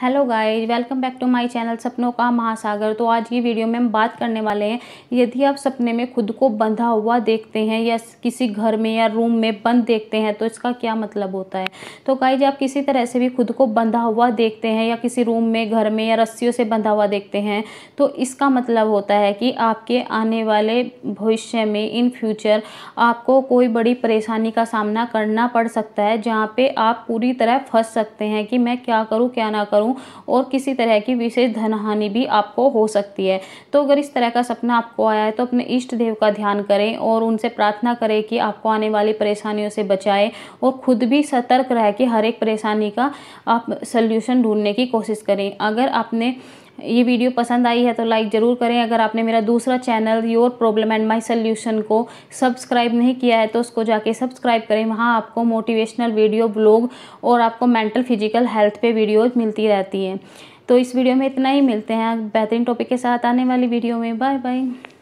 hello guys welcome back to my channel सपनों का महासागर तो आज की वीडियो में हम बात करने वाले हैं यदि आप सपने में खुद को बंधा हुआ देखते हैं या किसी घर में या रूम में बंद देखते हैं तो इसका क्या मतलब होता है तो गाइस आप किसी तरह से भी खुद को बंधा हुआ देखते हैं या किसी रूम में घर में या रस्सियों से बंधा हुआ देखते हैं तो इसका मतलब होता है कि आपके आने वाले भविष्य में इन फ्यूचर आपको कोई बड़ी परेशानी का सामना करना पड़ सकता है जहाँ पर आप पूरी तरह फंस सकते हैं कि मैं क्या करूँ क्या ना करूँ करूँ और किसी तरह की विशेष धनहानि भी आपको हो सकती है तो अगर इस तरह का सपना आपको आया है तो अपने इष्ट देव का ध्यान करें और उनसे प्रार्थना करें कि आपको आने वाली परेशानियों से बचाएं और खुद भी सतर्क रह के हर एक परेशानी का आप सल्यूशन ढूंढने की कोशिश करें अगर आपने ये वीडियो पसंद आई है तो लाइक ज़रूर करें अगर आपने मेरा दूसरा channel your problem and my solution को सब्सक्राइब नहीं किया है तो उसको जाके सब्सक्राइब करें वहाँ आपको मोटिवेशनल वीडियो ब्लॉग और आपको मेंटल फिजिकल हेल्थ पे वीडियोज़ मिलती रहती हैं तो इस वीडियो में इतना ही मिलते हैं बेहतरीन टॉपिक के साथ आने वाली वीडियो में बाय बाय